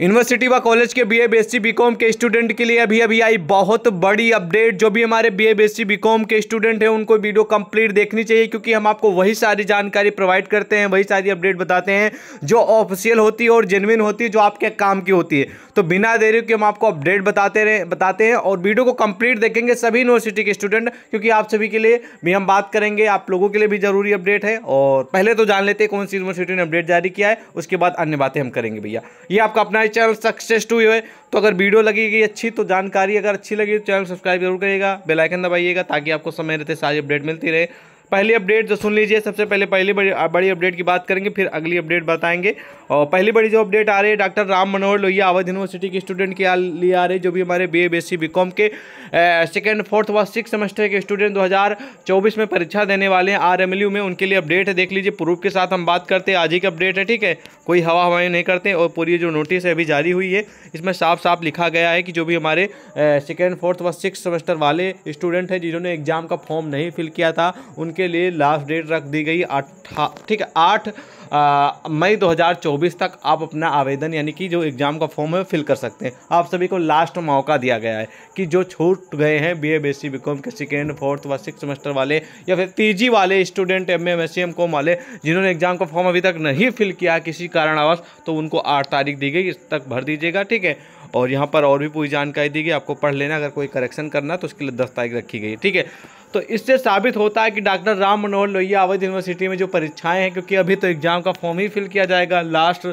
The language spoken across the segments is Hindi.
यूनिवर्सिटी व कॉलेज के बीए बीएससी बीकॉम के स्टूडेंट के लिए अभी अभी आई बहुत बड़ी अपडेट जो भी हमारे बीए बीएससी बीकॉम के स्टूडेंट हैं उनको वीडियो कंप्लीट देखनी चाहिए क्योंकि हम आपको वही सारी जानकारी प्रोवाइड करते हैं वही सारी अपडेट बताते हैं जो ऑफिशियल होती है और जेनविन होती है जो आपके काम की होती है तो बिना देरी के हम आपको अपडेट बताते रहे बताते हैं और वीडियो को कम्प्लीट देखेंगे सभी यूनिवर्सिटी के स्टूडेंट क्योंकि आप सभी के लिए भी हम बात करेंगे आप लोगों के लिए भी ज़रूरी अपडेट है और पहले तो जान लेते हैं कौन सी यूनिवर्सिटी ने अपडेट जारी किया है उसके बाद अन्य बातें हम करेंगे भैया ये आपका अपना हमारे चैनल सक्सेस टू यू है तो अगर वीडियो लगेगी अच्छी तो जानकारी अगर अच्छी लगी तो चैनल सब्सक्राइब जरूर करिएगा बेलाइकन दबाइएगा ताकि आपको समय रहते सारी अपडेट मिलती रहे पहली अपडेट जो सुन लीजिए सबसे पहले पहली बड़ी बड़ी अपडेट की बात करेंगे फिर अगली अपडेट बताएंगे और पहली बड़ी जो अपडेट आ रही है डॉक्टर राम मनोहर लोहिया अवध यूनिवर्सिटी के स्टूडेंट के लिए आ रहे जो भी हमारे B A B S C B com के सेकेंड फोर्थ व सिक्स सेमेस्टर के स्टूडेंट दो हज़ार चौबीस में परीक्षा देने वाले हैं आर एम यू में उनके लिए अपडेट है देख लीजिए प्रूफ के साथ हम बात करते हैं आज ही की अपडेट है ठीक है कोई हवा हवाएं नहीं करते और पूरी जो नोटिस है अभी जारी हुई है इसमें साफ साफ लिखा गया है कि जो भी हमारे सेकेंड फोर्थ व सिक्स सेमेस्टर वाले स्टूडेंट हैं जिन्होंने एग्जाम का फॉर्म नहीं फिल किया था उन के लिए लास्ट डेट रख दी गई अट्ठा ठीक है आठ मई 2024 तक आप अपना आवेदन यानी कि जो एग्ज़ाम का फॉर्म है फिल कर सकते हैं आप सभी को लास्ट मौका दिया गया है कि जो छूट गए हैं B A B C B com के सेकेंड फोर्थ व सिक्स सेमेस्टर वाले या फिर पी जी वाले student M M S C M com वाले जिन्होंने एग्ज़ाम का फॉर्म अभी तक नहीं फिल किया किसी कारणवश तो उनको आठ तारीख दी गई इस तक भर दीजिएगा ठीक है और यहाँ पर और भी पूरी जानकारी दी गई आपको पढ़ लेना अगर कोई करेक्शन करना तो उसके लिए दस तारीख रखी गई ठीक है तो इससे साबित होता है कि डॉक्टर राम मनोहर लोहिया अवध यूनिवर्सिटी में जो परीक्षाएं हैं क्योंकि अभी तो एग्ज़ाम का फॉर्म ही फिल किया जाएगा लास्ट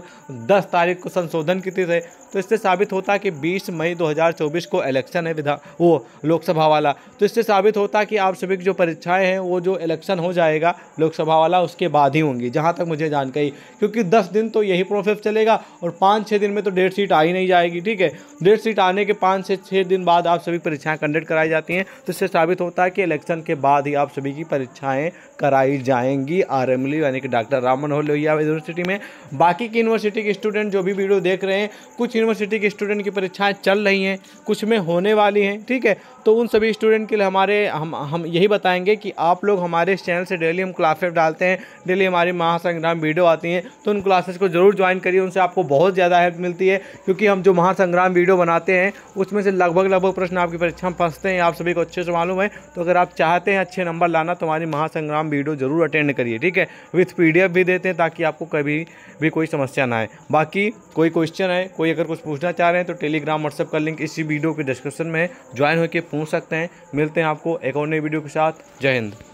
10 तारीख को संशोधन की तिथि है तो इससे साबित होता है कि 20 मई 2024 को इलेक्शन है विधा वो लोकसभा वाला तो इससे साबित होता है कि आप सभी की जो परीक्षाएं हैं वो जो इलेक्शन हो जाएगा लोकसभा वाला उसके बाद ही होंगी जहां तक मुझे जानकारी क्योंकि 10 दिन तो यही प्रोसेस चलेगा और पाँच छः दिन में तो डेढ़ सीट आ ही नहीं जाएगी ठीक है डेढ़ सीट आने के पाँच से छः दिन बाद आप सभी परीक्षाएँ कंडक्ट कराई जाती हैं तो इससे साबित होता है कि इलेक्शन सेक्शन के बाद ही आप सभी की परीक्षाएं कराई जाएंगी आर एम e, यानी कि डॉक्टर राम मनोहर लोहिया यूनिवर्सिटी में बाकी की यूनिवर्सिटी के स्टूडेंट जो भी वीडियो देख रहे हैं कुछ यूनिवर्सिटी के स्टूडेंट की परीक्षाएँ चल रही हैं कुछ में होने वाली हैं ठीक है तो उन सभी स्टूडेंट के लिए हमारे हम हम यही बताएंगे कि आप लोग हमारे चैनल से डेली हम क्लासेस डालते हैं डेली हमारी महासंग्राम वीडियो आती हैं तो उन क्लासेस को ज़रूर ज्वाइन करिए उनसे आपको बहुत ज़्यादा हेल्प मिलती है क्योंकि हम जो महासंग्राम वीडियो बनाते हैं उसमें से लगभग लगभग प्रश्न आपकी परीक्षा में फंसते हैं आप सभी को अच्छे से मालूम है तो अगर आप चाहते हैं अच्छे नंबर लाना तो हमारी महासंग्राम वीडियो ज़रूर अटेंड करिए ठीक है विथ पी भी देते हैं ताकि आपको कभी भी कोई समस्या ना आए बाकी कोई क्वेश्चन है कोई अगर कुछ पूछना चाह रहे हैं तो टेलीग्राम व्हाट्सअप का लिंक इसी वीडियो के डिस्क्रिप्शन में ज्वाइन होकर पूछ सकते हैं मिलते हैं आपको एक और नई वीडियो के साथ जय हिंद